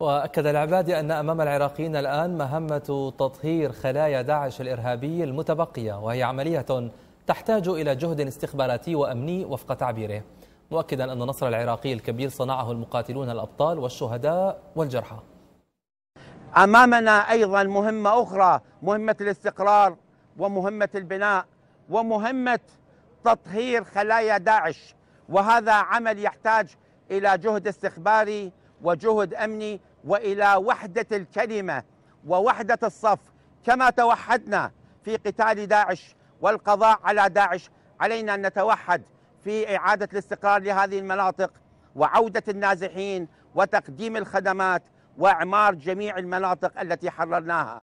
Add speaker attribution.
Speaker 1: وأكد العبادي أن أمام العراقيين الآن مهمة تطهير خلايا داعش الإرهابي المتبقية وهي عملية تحتاج إلى جهد استخباراتي وأمني وفق تعبيره مؤكدا أن النصر العراقي الكبير صنعه المقاتلون الأبطال والشهداء والجرحى
Speaker 2: أمامنا أيضا مهمة أخرى مهمة الاستقرار ومهمة البناء ومهمة تطهير خلايا داعش وهذا عمل يحتاج إلى جهد استخباري وجهد امني والى وحده الكلمه ووحده الصف كما توحدنا في قتال داعش والقضاء على داعش علينا ان نتوحد في اعاده الاستقرار لهذه المناطق وعوده النازحين وتقديم الخدمات واعمار جميع المناطق التي حررناها